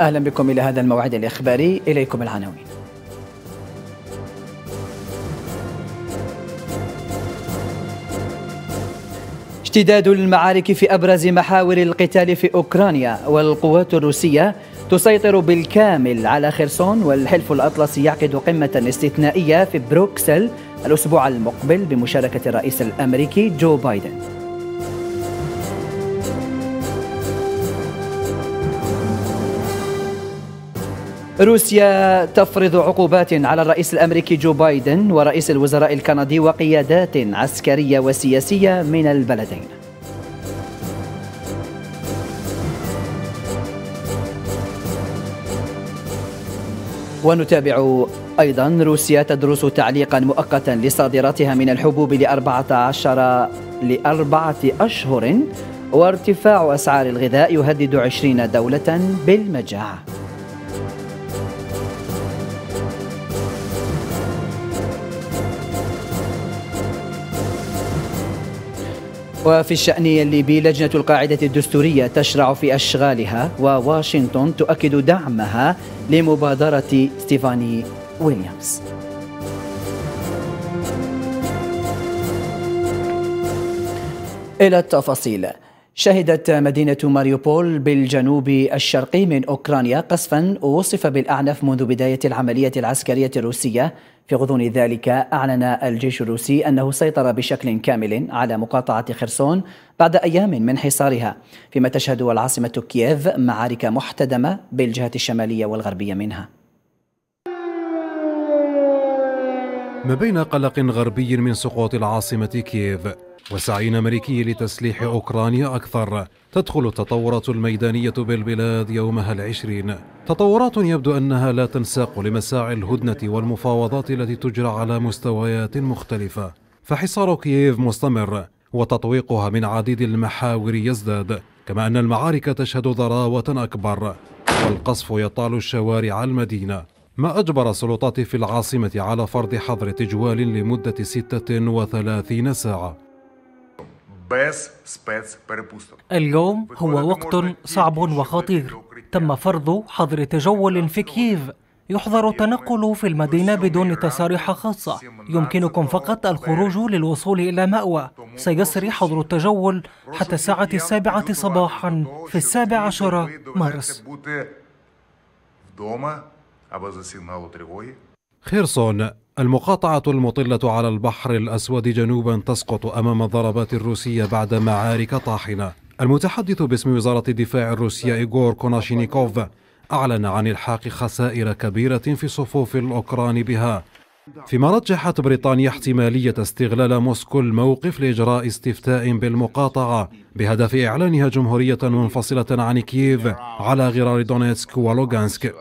أهلا بكم إلى هذا الموعد الإخباري إليكم العناوين اشتداد المعارك في أبرز محاور القتال في أوكرانيا والقوات الروسية تسيطر بالكامل على خرسون والحلف الأطلسي يعقد قمة استثنائية في بروكسل الأسبوع المقبل بمشاركة الرئيس الأمريكي جو بايدن روسيا تفرض عقوبات على الرئيس الامريكي جو بايدن ورئيس الوزراء الكندي وقيادات عسكريه وسياسيه من البلدين. ونتابع ايضا روسيا تدرس تعليقا مؤقتا لصادراتها من الحبوب لاربعه عشر لاربعه اشهر وارتفاع اسعار الغذاء يهدد 20 دوله بالمجاعه. وفي الشأن الليبي لجنة القاعدة الدستورية تشرع في أشغالها وواشنطن تؤكد دعمها لمبادرة ستيفاني ويليامز إلى التفاصيل شهدت مدينة ماريوبول بالجنوب الشرقي من أوكرانيا قصفا وصف بالأعنف منذ بداية العملية العسكرية الروسية في غضون ذلك أعلن الجيش الروسي أنه سيطر بشكل كامل على مقاطعة خرسون بعد أيام من حصارها فيما تشهد العاصمة كييف معارك محتدمة بالجهة الشمالية والغربية منها ما بين قلق غربي من سقوط العاصمة كييف وسعي أمريكي لتسليح أوكرانيا أكثر تدخل التطورات الميدانية بالبلاد يومها العشرين تطورات يبدو أنها لا تنساق لمساعي الهدنة والمفاوضات التي تجرى على مستويات مختلفة فحصار كييف مستمر وتطويقها من عديد المحاور يزداد كما أن المعارك تشهد ضراوة أكبر والقصف يطال الشوارع المدينة ما أجبر السلطات في العاصمة على فرض حظر تجوال لمدة 36 ساعة اليوم هو وقت صعب وخطير تم فرض حظر تجول في كييف يحظر التنقل في المدينة بدون تصاريح خاصة يمكنكم فقط الخروج للوصول إلى مأوى سيسري حظر التجول حتى الساعة السابعة صباحا في السابع عشر مارس خيرسون المقاطعة المطلة على البحر الأسود جنوبا تسقط أمام الضربات الروسية بعد معارك طاحنة المتحدث باسم وزارة الدفاع الروسية إيغور كوناشينيكوف أعلن عن الحاق خسائر كبيرة في صفوف الأوكران بها فيما رجحت بريطانيا احتمالية استغلال موسكو الموقف لإجراء استفتاء بالمقاطعة بهدف إعلانها جمهورية منفصلة عن كييف على غرار دونيتسك ولوغانسك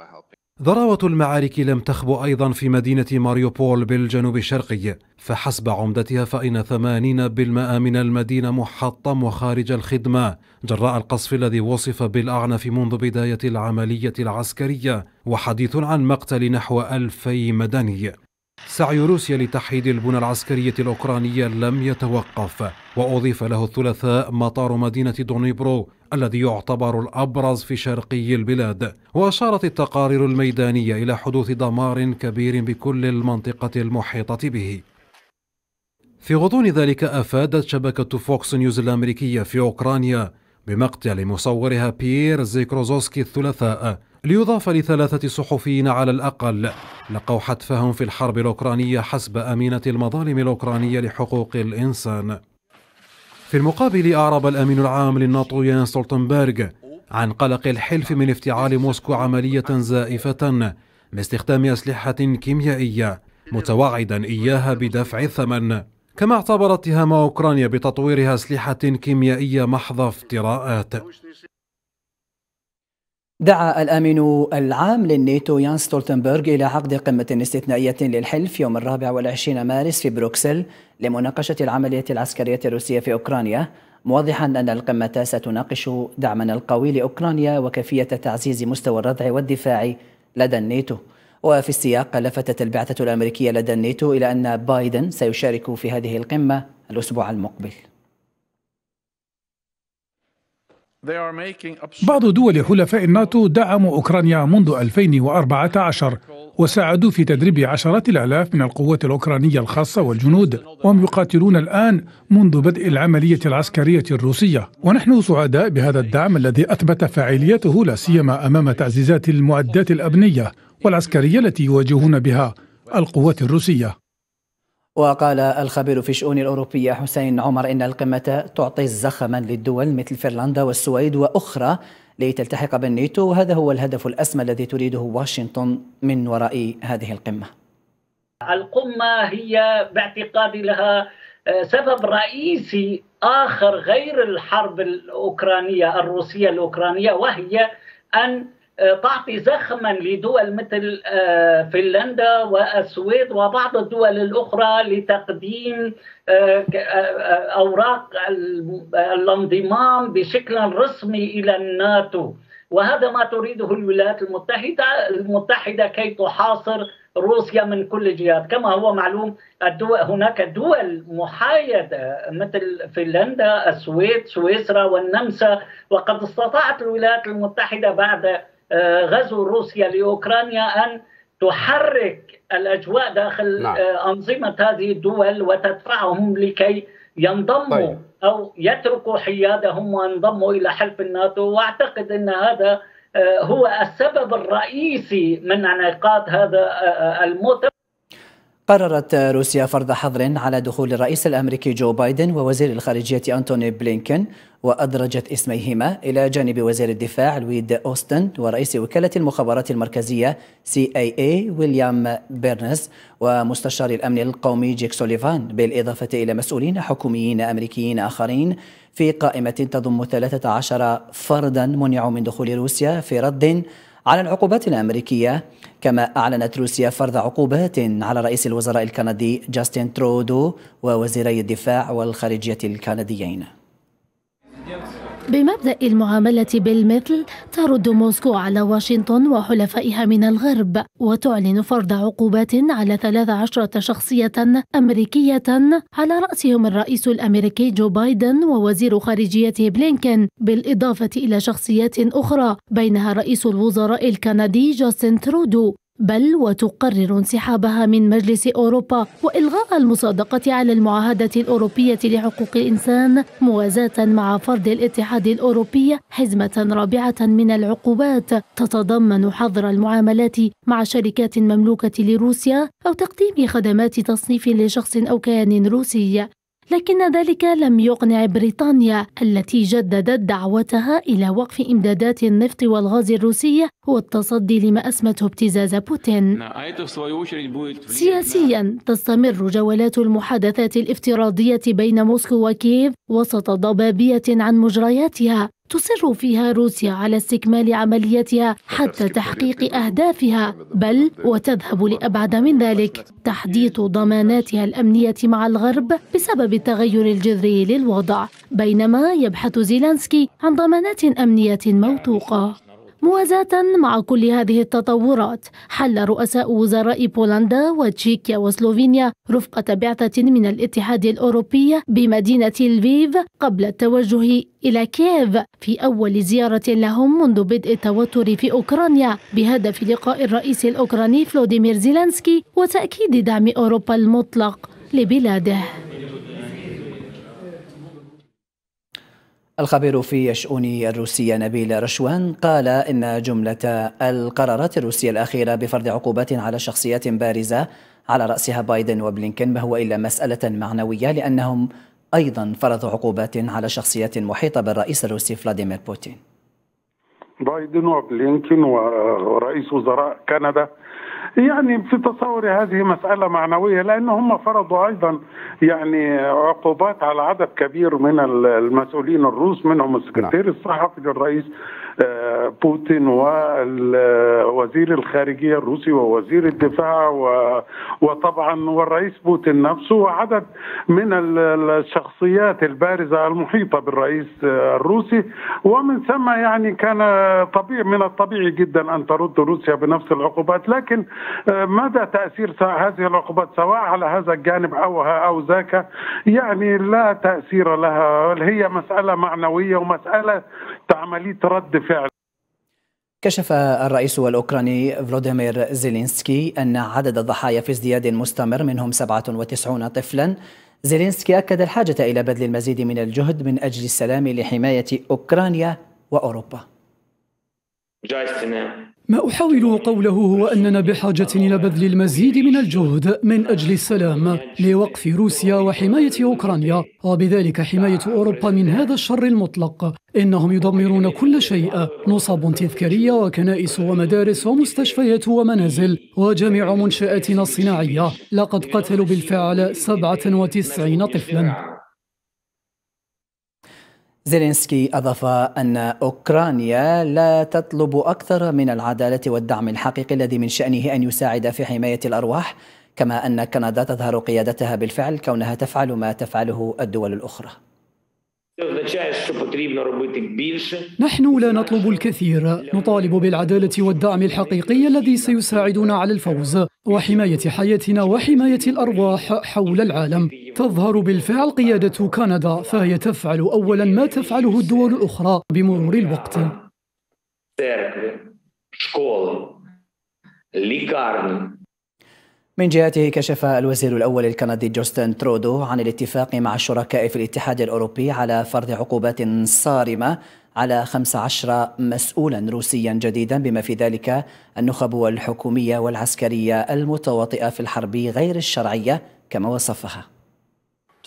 ضراوة المعارك لم تخبو أيضا في مدينة ماريوبول بالجنوب الشرقي فحسب عمدتها فإن 80% من المدينة محطم وخارج الخدمة جراء القصف الذي وصف بالأعنف منذ بداية العملية العسكرية وحديث عن مقتل نحو 2000 مدني سعي روسيا لتحييد البنى العسكرية الأوكرانية لم يتوقف وأضيف له الثلاثاء مطار مدينة دونيبرو الذي يعتبر الأبرز في شرقي البلاد وأشارت التقارير الميدانية إلى حدوث دمار كبير بكل المنطقة المحيطة به في غضون ذلك أفادت شبكة فوكس نيوز الأمريكية في أوكرانيا بمقتل مصورها بيير زيكروزوسكي الثلاثاء ليضاف لثلاثة صحفيين على الأقل لقوا حتفهم في الحرب الأوكرانية حسب أمينة المظالم الأوكرانية لحقوق الإنسان في المقابل أعرب الأمين العام للناتو يان سولتنبرغ عن قلق الحلف من افتعال موسكو عملية زائفة باستخدام أسلحة كيميائية متوعدا إياها بدفع الثمن كما اعتبر اتهام أوكرانيا بتطويرها أسلحة كيميائية محض افتراءات دعا الامين العام للناتو يان ستولتنبرغ الى عقد قمه استثنائيه للحلف يوم الرابع والعشرين مارس في بروكسل لمناقشه العمليه العسكريه الروسيه في اوكرانيا موضحا ان القمه ستناقش دعمنا القوي لاوكرانيا وكيفيه تعزيز مستوى الردع والدفاع لدى الناتو وفي السياق لفتت البعثه الامريكيه لدى الناتو الى ان بايدن سيشارك في هذه القمه الاسبوع المقبل بعض دول حلفاء الناتو دعموا أوكرانيا منذ 2014 وساعدوا في تدريب عشرات الآلاف من القوات الأوكرانية الخاصة والجنود وهم يقاتلون الآن منذ بدء العملية العسكرية الروسية ونحن سعداء بهذا الدعم الذي أثبت فاعليته لا سيما أمام تعزيزات المعدات الأبنية والعسكرية التي يواجهون بها القوات الروسية وقال الخبير في الشؤون الأوروبية حسين عمر إن القمة تعطي زخما للدول مثل فنلندا والسويد وأخرى لتلتحق بالنيتو وهذا هو الهدف الأسمى الذي تريده واشنطن من وراء هذه القمة القمة هي باعتقادي لها آه، سبب رئيسي آخر غير الحرب الأوكرانية الروسية الأوكرانية وهي أن آه، تعطي زخما لدول مثل آه، فنلندا والسويد وبعض الدول الاخرى لتقديم آه، اوراق الانضمام بشكل رسمي الى الناتو وهذا ما تريده الولايات المتحده المتحده كي تحاصر روسيا من كل الجهات كما هو معلوم الدول هناك دول محايدة مثل فنلندا السويد سويسرا والنمسا وقد استطاعت الولايات المتحدة بعد آه، غزو روسيا لاوكرانيا ان تحرك الاجواء داخل نعم. آه، انظمه هذه الدول وتدفعهم لكي ينضموا طيب. او يتركوا حيادهم وينضموا الى حلف الناتو واعتقد ان هذا آه، هو السبب الرئيسي من انعقاد هذا المؤتمر قررت روسيا فرض حظر على دخول الرئيس الامريكي جو بايدن ووزير الخارجيه انتوني بلينكن وادرجت اسميهما الى جانب وزير الدفاع لويد اوستن ورئيس وكاله المخابرات المركزيه سي اي اي ويليام بيرنز ومستشار الامن القومي جيك سوليفان بالاضافه الى مسؤولين حكوميين امريكيين اخرين في قائمه تضم 13 فردا منعوا من دخول روسيا في رد على العقوبات الامريكيه كما أعلنت روسيا فرض عقوبات على رئيس الوزراء الكندي جاستن ترودو ووزيري الدفاع والخارجية الكنديين بمبدأ المعاملة بالمثل ترد موسكو على واشنطن وحلفائها من الغرب وتعلن فرض عقوبات على 13 شخصية أمريكية على رأسهم الرئيس الأمريكي جو بايدن ووزير خارجيته بلينكن بالإضافة إلى شخصيات أخرى بينها رئيس الوزراء الكندي جاستن ترودو بل وتقرر انسحابها من مجلس أوروبا وإلغاء المصادقة على المعاهدة الأوروبية لحقوق الإنسان موازاة مع فرض الاتحاد الأوروبي حزمة رابعة من العقوبات تتضمن حظر المعاملات مع شركات مملوكة لروسيا أو تقديم خدمات تصنيف لشخص أو كيان روسي لكن ذلك لم يقنع بريطانيا التي جددت دعوتها إلى وقف إمدادات النفط والغاز الروسية والتصدي لما أسمته ابتزاز بوتين سياسيا تستمر جولات المحادثات الافتراضية بين موسكو وكييف وسط ضبابية عن مجرياتها تصر فيها روسيا على استكمال عملياتها حتى تحقيق أهدافها بل وتذهب لأبعد من ذلك تحديث ضماناتها الأمنية مع الغرب بسبب التغير الجذري للوضع بينما يبحث زيلانسكي عن ضمانات أمنية موثوقة موازاة مع كل هذه التطورات حل رؤساء وزراء بولندا وتشيكيا وسلوفينيا رفقة بعثة من الاتحاد الأوروبي بمدينة الفيف قبل التوجه إلى كييف في أول زيارة لهم منذ بدء التوتر في أوكرانيا بهدف لقاء الرئيس الأوكراني فلوديمير زيلانسكي وتأكيد دعم أوروبا المطلق لبلاده الخبير في الشؤون الروسية نبيل رشوان قال إن جملة القرارات الروسية الأخيرة بفرض عقوبات على شخصيات بارزة على رأسها بايدن وبلينكن ما هو إلا مسألة معنوية لأنهم أيضا فرضوا عقوبات على شخصيات محيطة بالرئيس الروسي فلاديمير بوتين بايدن وبلينكن ورئيس وزراء كندا يعني في تصوري هذه مسألة معنوية لأن هم فرضوا أيضا يعني عقوبات على عدد كبير من المسؤولين الروس منهم السكرتير نعم. الصحفي للرئيس آه، بوتين ووزير الخارجية الروسي ووزير الدفاع وطبعا والرئيس بوتين نفسه وعدد من الشخصيات البارزة المحيطة بالرئيس الروسي ومن ثم يعني كان طبيعي من الطبيعي جدا أن ترد روسيا بنفس العقوبات لكن آه، مدى تأثير هذه العقوبات سواء على هذا الجانب أو أو ذاك يعني لا تأثير لها هي مسألة معنوية ومسألة عملية رد كشف الرئيس الأوكراني فلوديمير زيلينسكي أن عدد الضحايا في ازدياد مستمر منهم 97 طفلا زيلينسكي أكد الحاجة إلى بذل المزيد من الجهد من أجل السلام لحماية أوكرانيا وأوروبا ما أحاول قوله هو أننا بحاجة إلى بذل المزيد من الجهد من أجل السلام لوقف روسيا وحماية أوكرانيا وبذلك حماية أوروبا من هذا الشر المطلق إنهم يدمرون كل شيء نصب تذكارية وكنائس ومدارس ومستشفيات ومنازل وجميع منشآتنا الصناعية لقد قتلوا بالفعل 97 طفلاً زيلينسكي أضاف أن أوكرانيا لا تطلب أكثر من العدالة والدعم الحقيقي الذي من شأنه أن يساعد في حماية الأرواح كما أن كندا تظهر قيادتها بالفعل كونها تفعل ما تفعله الدول الأخرى نحن لا نطلب الكثير نطالب بالعدالة والدعم الحقيقي الذي سيساعدنا على الفوز وحماية حياتنا وحماية الأرواح حول العالم تظهر بالفعل قيادة كندا فهي تفعل أولا ما تفعله الدول الأخرى بمرور الوقت من جهته كشف الوزير الأول الكندي جوستن ترودو عن الاتفاق مع الشركاء في الاتحاد الأوروبي على فرض عقوبات صارمة على 15 مسؤولا روسيا جديدا بما في ذلك النخب الحكومية والعسكرية المتواطئة في الحرب غير الشرعية كما وصفها.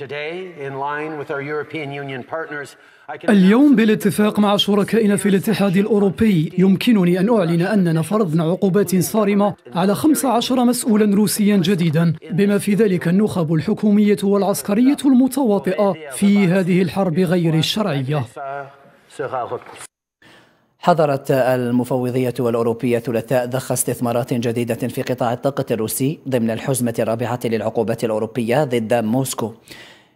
Today, in line with our European Union partners, اليوم بالاتفاق مع شركائنا في الاتحاد الأوروبي يمكنني أن أعلن أننا فرضنا عقوبات صارمة على 15 مسؤولا روسيا جديدا بما في ذلك النخب الحكومية والعسكرية المتواطئة في هذه الحرب غير الشرعية حضرت المفوضية الأوروبية ثلاثاء ضخ استثمارات جديدة في قطاع الطاقة الروسي ضمن الحزمة الرابعة للعقوبات الأوروبية ضد موسكو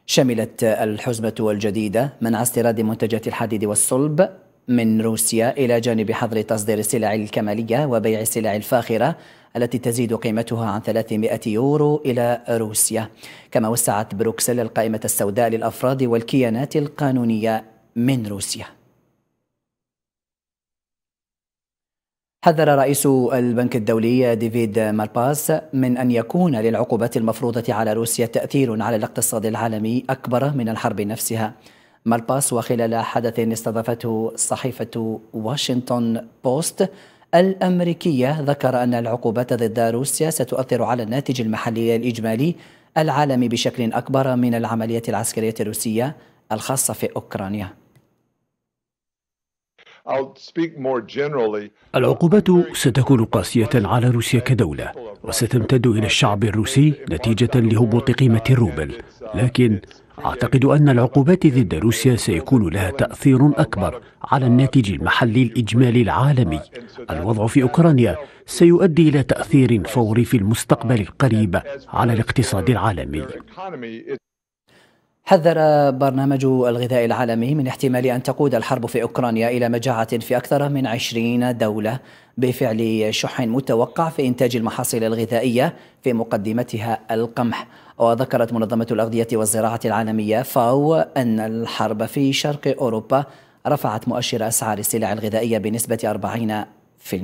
شملت الحزمة الجديدة منع استيراد منتجات الحديد والصلب من روسيا إلى جانب حظر تصدير السلع الكمالية وبيع السلع الفاخرة التي تزيد قيمتها عن 300 يورو إلى روسيا كما وسعت بروكسل القائمة السوداء للأفراد والكيانات القانونية من روسيا حذر رئيس البنك الدولي ديفيد مالباس من أن يكون للعقوبات المفروضة على روسيا تأثير على الاقتصاد العالمي أكبر من الحرب نفسها مالباس وخلال حدث استضافته صحيفة واشنطن بوست الأمريكية ذكر أن العقوبات ضد روسيا ستؤثر على الناتج المحلي الإجمالي العالمي بشكل أكبر من العملية العسكرية الروسية الخاصة في أوكرانيا العقوبات ستكون قاسية على روسيا كدولة وستمتد إلى الشعب الروسي نتيجة لهبوط قيمة الروبل لكن أعتقد أن العقوبات ضد روسيا سيكون لها تأثير أكبر على الناتج المحلي الإجمالي العالمي الوضع في أوكرانيا سيؤدي إلى تأثير فوري في المستقبل القريب على الاقتصاد العالمي حذر برنامج الغذاء العالمي من احتمال أن تقود الحرب في أوكرانيا إلى مجاعة في أكثر من عشرين دولة بفعل شح متوقع في إنتاج المحاصيل الغذائية في مقدمتها القمح وذكرت منظمة الأغذية والزراعة العالمية فاو أن الحرب في شرق أوروبا رفعت مؤشر أسعار السلع الغذائية بنسبة 40%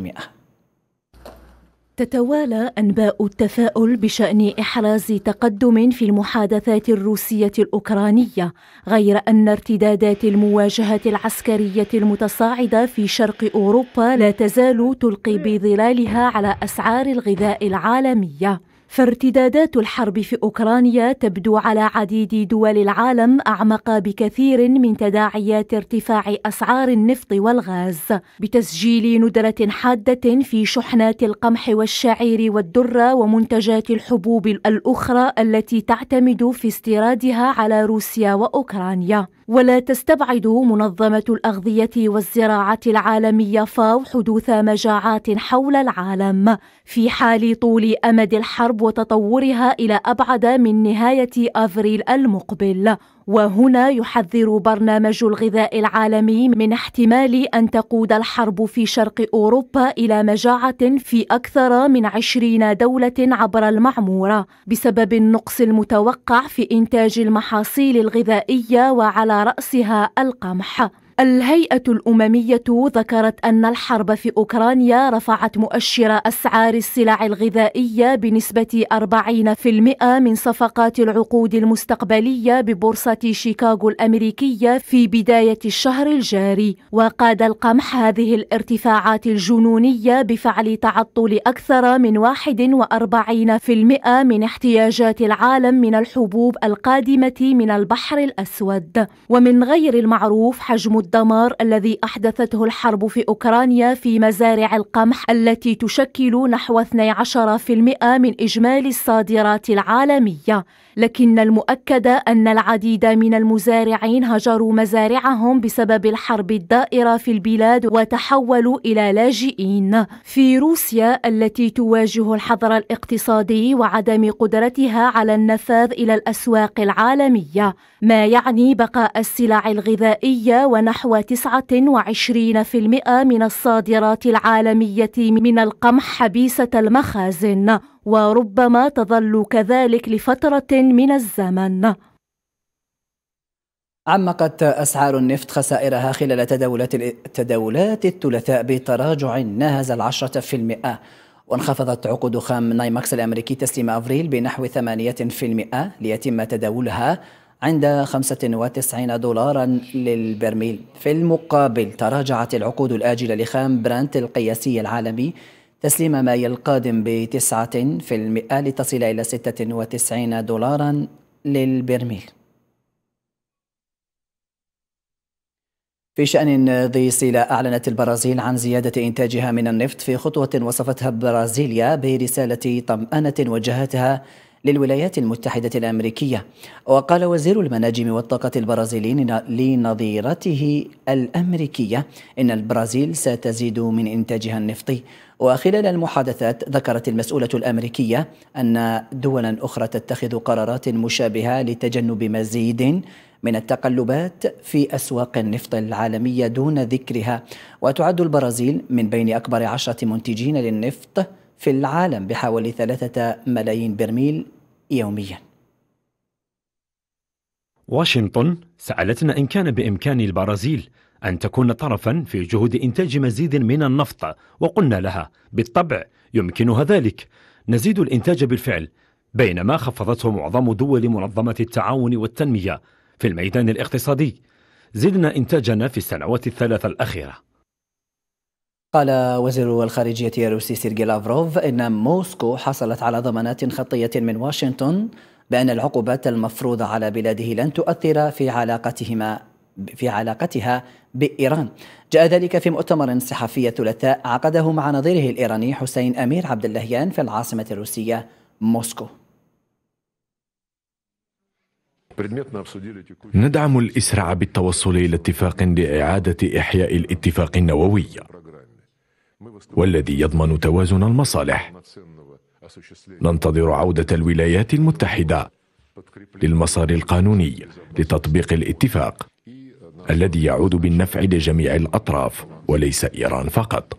تتوالى أنباء التفاؤل بشأن إحراز تقدم في المحادثات الروسية الأوكرانية، غير أن ارتدادات المواجهة العسكرية المتصاعدة في شرق أوروبا لا تزال تلقي بظلالها على أسعار الغذاء العالمية. فارتدادات الحرب في أوكرانيا تبدو على عديد دول العالم أعمق بكثير من تداعيات ارتفاع أسعار النفط والغاز بتسجيل ندرة حادة في شحنات القمح والشعير والذرة ومنتجات الحبوب الأخرى التي تعتمد في استيرادها على روسيا وأوكرانيا ولا تستبعد منظمة الأغذية والزراعة العالمية فاو حدوث مجاعات حول العالم في حال طول أمد الحرب وتطورها إلى أبعد من نهاية أفريل المقبل وهنا يحذر برنامج الغذاء العالمي من احتمال أن تقود الحرب في شرق أوروبا إلى مجاعة في أكثر من عشرين دولة عبر المعمورة بسبب النقص المتوقع في إنتاج المحاصيل الغذائية وعلى رأسها القمح الهيئة الأممية ذكرت أن الحرب في أوكرانيا رفعت مؤشر أسعار السلع الغذائية بنسبة 40% من صفقات العقود المستقبلية ببورصة شيكاغو الأمريكية في بداية الشهر الجاري وقاد القمح هذه الارتفاعات الجنونية بفعل تعطل أكثر من 41% من احتياجات العالم من الحبوب القادمة من البحر الأسود ومن غير المعروف حجم الدمار الذي أحدثته الحرب في أوكرانيا في مزارع القمح التي تشكل نحو 12% من إجمالي الصادرات العالمية لكن المؤكد أن العديد من المزارعين هجروا مزارعهم بسبب الحرب الدائرة في البلاد وتحولوا إلى لاجئين في روسيا التي تواجه الحظر الاقتصادي وعدم قدرتها على النفاذ إلى الأسواق العالمية ما يعني بقاء السلع الغذائية ونحو نحو 29% من الصادرات العالمية من القمح حبيسة المخازن وربما تظل كذلك لفترة من الزمن عمقت أسعار النفط خسائرها خلال تداولات تداولات الثلاثاء بتراجع ناهز العشرة في المئة وانخفضت عقود خام نايمكس الأمريكي تسليم أفريل بنحو 8% ليتم تداولها عند 95 دولارا للبرميل في المقابل تراجعت العقود الآجلة لخام برانت القياسي العالمي تسليم ماي القادم بتسعة في المئة لتصل إلى 96 دولارا للبرميل في شأن ذي صلة أعلنت البرازيل عن زيادة إنتاجها من النفط في خطوة وصفتها برازيليا برسالة طمأنة وجهتها للولايات المتحدة الأمريكية وقال وزير المناجم والطاقة البرازيلي لنظيرته الأمريكية إن البرازيل ستزيد من إنتاجها النفطي وخلال المحادثات ذكرت المسؤولة الأمريكية أن دولا أخرى تتخذ قرارات مشابهة لتجنب مزيد من التقلبات في أسواق النفط العالمية دون ذكرها وتعد البرازيل من بين أكبر عشرة منتجين للنفط في العالم بحوالي ثلاثة ملايين برميل يوميا واشنطن سألتنا إن كان بإمكان البرازيل أن تكون طرفا في جهود إنتاج مزيد من النفط وقلنا لها بالطبع يمكنها ذلك نزيد الإنتاج بالفعل بينما خفضته معظم دول منظمة التعاون والتنمية في الميدان الاقتصادي زدنا إنتاجنا في السنوات الثلاث الأخيرة قال وزير الخارجية الروسي سيرجي لافروف إن موسكو حصلت على ضمانات خطية من واشنطن بأن العقوبات المفروضة على بلاده لن تؤثر في علاقتهما في علاقتها بإيران جاء ذلك في مؤتمر صحفي الثلاثاء عقده مع نظيره الإيراني حسين أمير عبد اللهيان في العاصمة الروسية موسكو ندعم الإسراع بالتوصل إلى اتفاق لإعادة إحياء الاتفاق النووي والذي يضمن توازن المصالح ننتظر عودة الولايات المتحدة للمسار القانوني لتطبيق الاتفاق الذي يعود بالنفع لجميع الأطراف وليس إيران فقط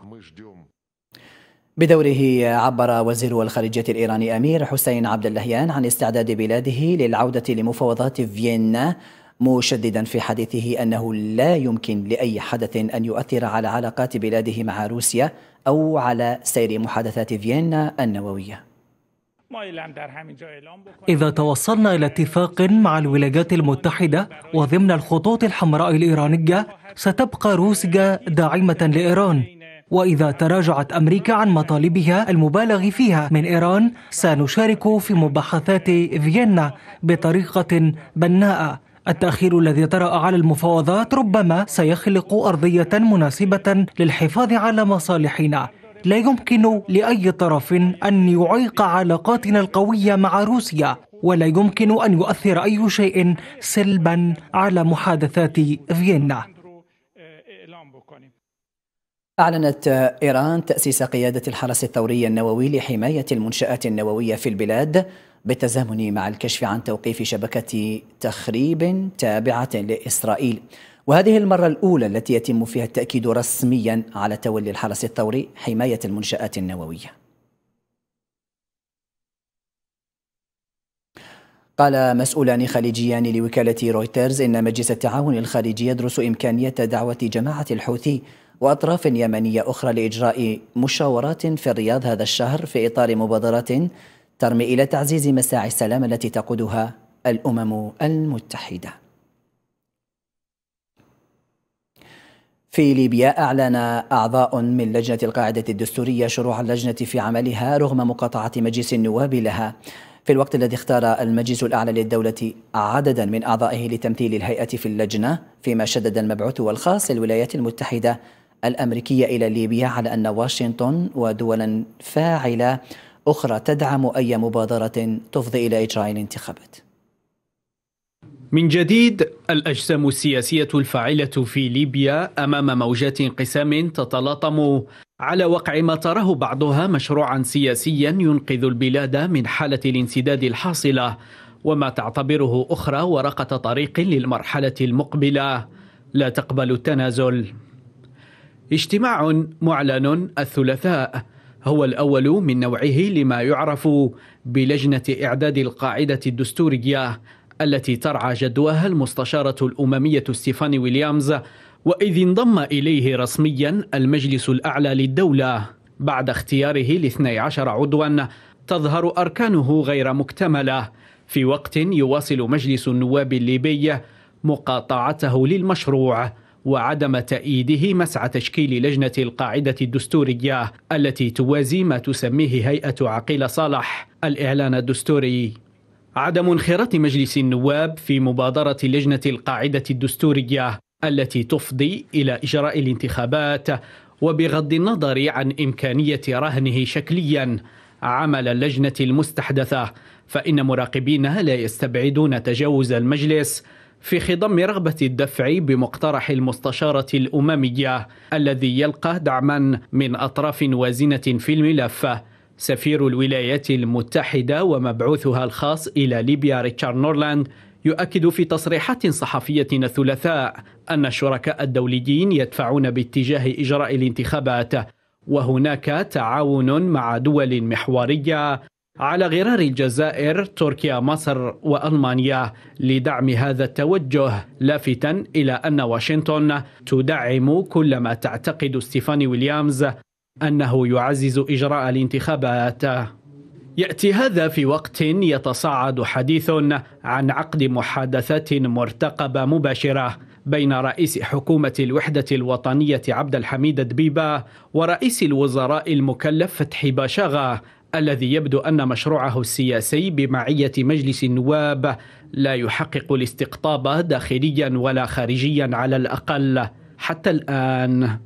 بدوره عبر وزير الخارجية الإيراني أمير حسين عبد اللهيان عن استعداد بلاده للعودة لمفاوضات فيينا مشددا في حديثه انه لا يمكن لاي حدث ان يؤثر على علاقات بلاده مع روسيا او على سير محادثات فيينا النوويه. إذا توصلنا إلى اتفاق مع الولايات المتحدة وضمن الخطوط الحمراء الإيرانية ستبقى روسيا داعمة لإيران وإذا تراجعت أمريكا عن مطالبها المبالغ فيها من إيران سنشارك في مباحثات فيينا بطريقة بناءة التأخير الذي طرأ على المفاوضات ربما سيخلق أرضية مناسبة للحفاظ على مصالحنا لا يمكن لأي طرف أن يعيق علاقاتنا القوية مع روسيا ولا يمكن أن يؤثر أي شيء سلبا على محادثات فيينا أعلنت إيران تأسيس قيادة الحرس الثوري النووي لحماية المنشآت النووية في البلاد بالتزامن مع الكشف عن توقيف شبكة تخريب تابعة لإسرائيل وهذه المرة الأولى التي يتم فيها التأكيد رسميا على تولي الحرس الثوري حماية المنشآت النووية قال مسؤولان خليجيان لوكالة رويترز إن مجلس التعاون الخارجي يدرس إمكانية دعوة جماعة الحوثي وأطراف يمنية أخرى لإجراء مشاورات في الرياض هذا الشهر في إطار مبادرات ترمي إلى تعزيز مساعي السلام التي تقودها الأمم المتحدة في ليبيا أعلن أعضاء من لجنة القاعدة الدستورية شروع اللجنة في عملها رغم مقاطعة مجلس النواب لها في الوقت الذي اختار المجلس الأعلى للدولة عددا من أعضائه لتمثيل الهيئة في اللجنة فيما شدد المبعوث والخاص للولايات المتحدة الأمريكية إلى ليبيا على أن واشنطن ودولا فاعلة أخرى تدعم أي مبادرة تفضي إلى إجراء الانتخابات من جديد الأجسام السياسية الفاعلة في ليبيا أمام موجات انقسام تتلاطم على وقع ما تراه بعضها مشروعا سياسيا ينقذ البلاد من حالة الانسداد الحاصلة وما تعتبره أخرى ورقة طريق للمرحلة المقبلة لا تقبل التنازل اجتماع معلن الثلاثاء هو الأول من نوعه لما يعرف بلجنة إعداد القاعدة الدستورية التي ترعى جدواها المستشارة الأممية ستيفاني ويليامز وإذ انضم إليه رسميا المجلس الأعلى للدولة بعد اختياره لاثني عشر عضوا تظهر أركانه غير مكتملة في وقت يواصل مجلس النواب الليبي مقاطعته للمشروع وعدم تأييده مسعى تشكيل لجنة القاعدة الدستورية التي توازي ما تسميه هيئة عقيل صالح الإعلان الدستوري عدم انخراط مجلس النواب في مبادرة لجنة القاعدة الدستورية التي تفضي إلى إجراء الانتخابات وبغض النظر عن إمكانية رهنه شكلياً عمل اللجنة المستحدثة فإن مراقبينها لا يستبعدون تجاوز المجلس في خضم رغبة الدفع بمقترح المستشارة الأممية الذي يلقى دعما من أطراف وازنة في الملف سفير الولايات المتحدة ومبعوثها الخاص إلى ليبيا ريتشارد نورلاند يؤكد في تصريحات صحفية الثلاثاء أن الشركاء الدوليين يدفعون باتجاه إجراء الانتخابات وهناك تعاون مع دول محورية على غرار الجزائر تركيا مصر والمانيا لدعم هذا التوجه لافتا الى ان واشنطن تدعم كل ما تعتقد ستيفاني ويليامز انه يعزز اجراء الانتخابات ياتي هذا في وقت يتصاعد حديث عن عقد محادثات مرتقبه مباشره بين رئيس حكومة الوحدة الوطنية عبد الحميد دبيبة ورئيس الوزراء المكلف فتحي باشاغا الذي يبدو ان مشروعه السياسي بمعيه مجلس النواب لا يحقق الاستقطاب داخليا ولا خارجيا على الاقل حتى الان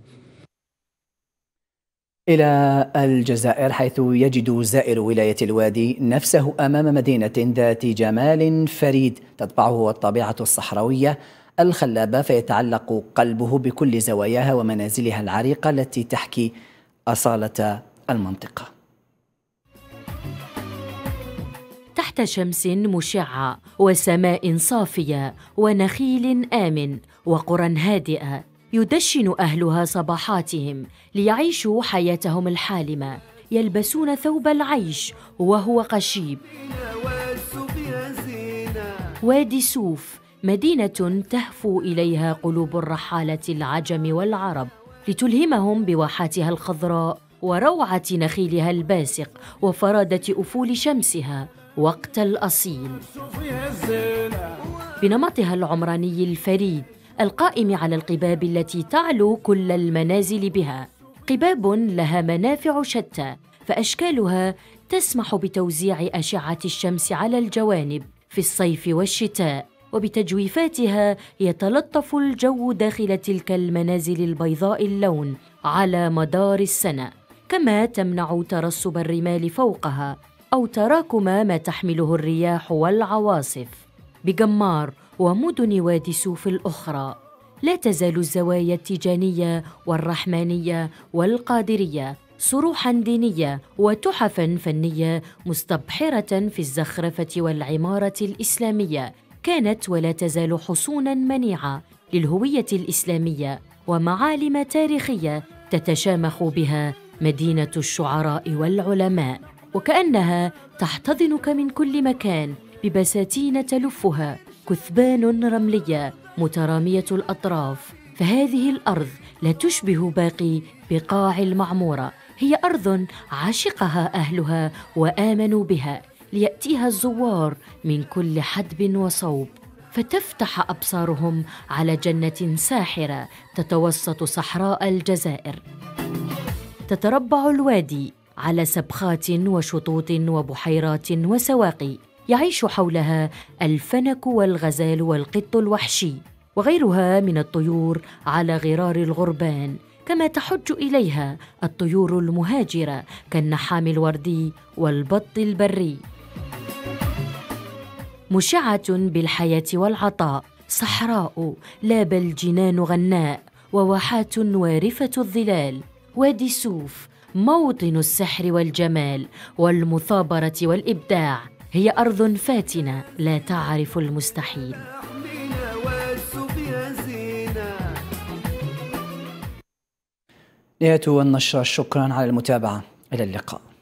إلى الجزائر حيث يجد زائر ولاية الوادي نفسه أمام مدينة ذات جمال فريد تطبعه الطبيعة الصحراوية الخلابة فيتعلق قلبه بكل زواياها ومنازلها العريقة التي تحكي أصالة المنطقة تحت شمس مشعه وسماء صافيه ونخيل امن وقرى هادئه يدشن اهلها صباحاتهم ليعيشوا حياتهم الحالمه يلبسون ثوب العيش وهو قشيب وادي سوف مدينه تهفو اليها قلوب الرحاله العجم والعرب لتلهمهم بواحاتها الخضراء وروعه نخيلها الباسق وفراده افول شمسها وقت الأصيل بنمطها العمراني الفريد القائم على القباب التي تعلو كل المنازل بها قباب لها منافع شتى فأشكالها تسمح بتوزيع أشعة الشمس على الجوانب في الصيف والشتاء وبتجويفاتها يتلطف الجو داخل تلك المنازل البيضاء اللون على مدار السنه كما تمنع ترسب الرمال فوقها أو تراكم ما تحمله الرياح والعواصف بجمار ومدن وادي سوف الأخرى لا تزال الزوايا التيجانية والرحمانية والقادرية صروحا دينية وتحفا فنية مستبحرة في الزخرفة والعمارة الإسلامية كانت ولا تزال حصونا منيعة للهوية الإسلامية ومعالم تاريخية تتشامخ بها مدينة الشعراء والعلماء وكأنها تحتضنك من كل مكان ببساتين تلفها كثبان رملية مترامية الأطراف فهذه الأرض لا تشبه باقي بقاع المعمورة هي أرض عشقها أهلها وآمنوا بها ليأتيها الزوار من كل حدب وصوب فتفتح أبصارهم على جنة ساحرة تتوسط صحراء الجزائر تتربع الوادي على سبخات وشطوط وبحيرات وسواقي يعيش حولها الفنك والغزال والقط الوحشي وغيرها من الطيور على غرار الغربان كما تحج اليها الطيور المهاجره كالنحام الوردي والبط البري مشعه بالحياه والعطاء صحراء لا بل جنان غناء وواحات وارفه الظلال وادي سوف موطن السحر والجمال والمثابره والابداع هي ارض فاتنه لا تعرف المستحيل نهايه النشره شكرا على المتابعه الى اللقاء